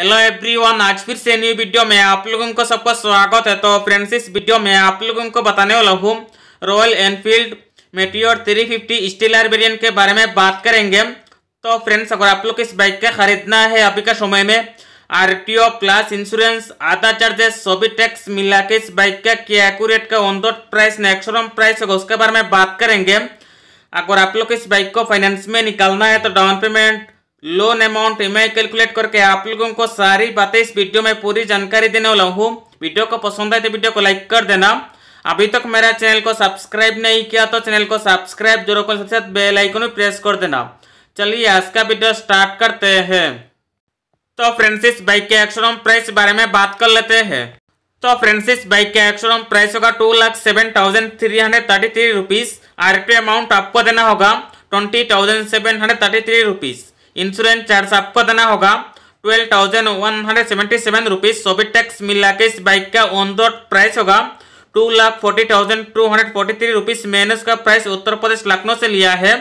hello everyone आज फिर से न्यू वीडियो में आप लोगों को सबका स्वागत है तो फ्रेंड्स इस वीडियो में आप लोगों को बताने वाला हूँ Royal Enfield Meteor 350 Stellar variant के बारे में बात करेंगे तो फ्रेंड्स अगर आप लोग इस बाइक का खरीदना है अभी का समय में आर प्लस इंश्योरेंस आधा चार्जेस सभी टैक्स मिला के इस बाइक का क्या एक्यूरेट का ऑन डॉट प्राइस नेक्सोरम प्राइस होगा उसके बारे में बात करेंगे अगर आप लोग इस बाइक को फाइनेंस में निकालना है तो डाउन पेमेंट लोन अमाउंट ई कैलकुलेट करके आप लोगों को सारी बातें इस वीडियो में पूरी जानकारी देने वाला हूँ वीडियो को पसंद आए तो वीडियो को लाइक कर देना अभी तक मेरा चैनल को सब्सक्राइब नहीं किया तो चैनल को सब्सक्राइब जरूर कर साथ बेल आइकन भी प्रेस कर देना चलिए आज का वीडियो स्टार्ट करते हैं तो फ्रेंसिस बाइक के एक्सोरम प्राइस बारे में बात कर लेते हैं तो फ्रेंसिस बाइक का एक्सोरम प्राइस होगा two lakh seven thousand three hundred thirty three rupees आर अमाउंट आपको देना होगा twenty thousand seven hundred thirty three rupees insurance charge आपको देना होगा twelve thousand one hundred seventy seven rupees सोबी टैक्स मिला के इस बाइक का ऑन रोड प्राइस होगा two lakh forty thousand two hundred forty three rupees मैंने उसका प्राइस उत्तर प्रदेश लखनऊ से लिया है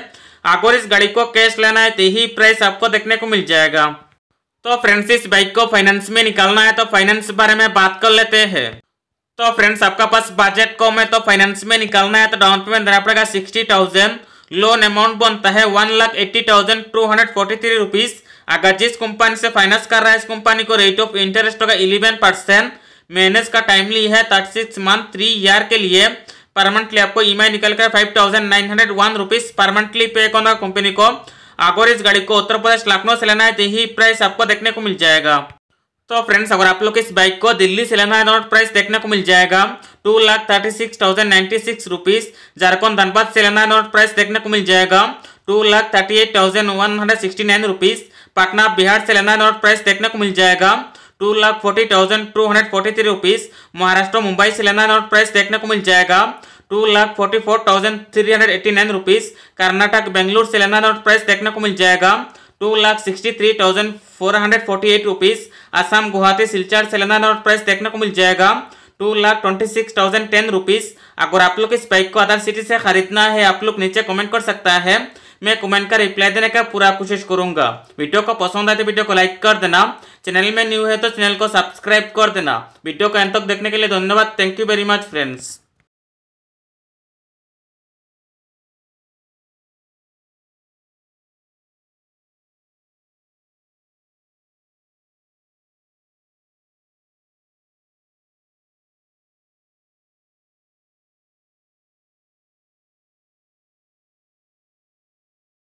अगर इस गाड़ी को कैश लेना है तो यही प्राइस आपको देखने को मिल जाएगा तो फ्रेंड्स इस बाइक को फाइनेंस में निकालना है तो फाइनेंस बारे में बात कर लेते हैं तो फ्रेंड्स आपका पास बजट कम है तो फाइनेंस में निकालना है तो डाउन पेमेंट देना पड़ेगा सिक्सटी थाउजेंड लोन अमाउंट बनता है one lakh eighty thousand two hundred forty three rupees अगर जिस कंपनी से फाइनेंस कर रहा है इस कंपनी को रेट ऑफ इंटरेस्ट होगा इलेवन परसेंट मैनेज का टाइमली है thirty six month three year के लिए परमानेंटली आपको ई एम आई निकल कर five thousand nine hundred one rupees permanently पे करना कंपनी को अगर इस गाड़ी को उत्तर प्रदेश लखनऊ से लेना है तो यही प्राइस आपको देखने को मिल जाएगा तो फ्रेंड्स अगर आप लोग इस बाइक को दिल्ली से लेना है तो प्राइस देखने को मिल जाएगा two lakh thirty six thousand ninety six rupees Jharkhand Dhanbad से लेना है तो प्राइस देखने को मिल जाएगा two lakh thirty eight thousand one hundred sixty nine rupees Patna Bihar से लेना है तो प्राइस देखने को मिल जाएगा two lakh forty thousand two hundred forty three rupees Maharashtra Mumbai से लेना है तो प्राइस देखने को मिल जाएगा two lakh forty four thousand three hundred eighty nine rupees Karnataka Bengaluru से लेना नोट तो प्राइस देखने को मिल जाएगा two lakh sixty three thousand four hundred forty eight rupees Assam Guwahati Silchar सेलेना और प्राइस देखने को मिल जाएगा two lakh twenty six thousand ten rupees अगर आप लोग इस बाइक को अदर सिटी से खरीदना है आप लोग नीचे कमेंट कर सकता है मैं कमेंट का रिप्लाई देने का पूरा कोशिश करूंगा वीडियो को पसंद आए तो वीडियो को लाइक कर देना चैनल में न्यू है तो चैनल को सब्सक्राइब कर देना वीडियो को अंत तक देखने के लिए धन्यवाद thank you very much friends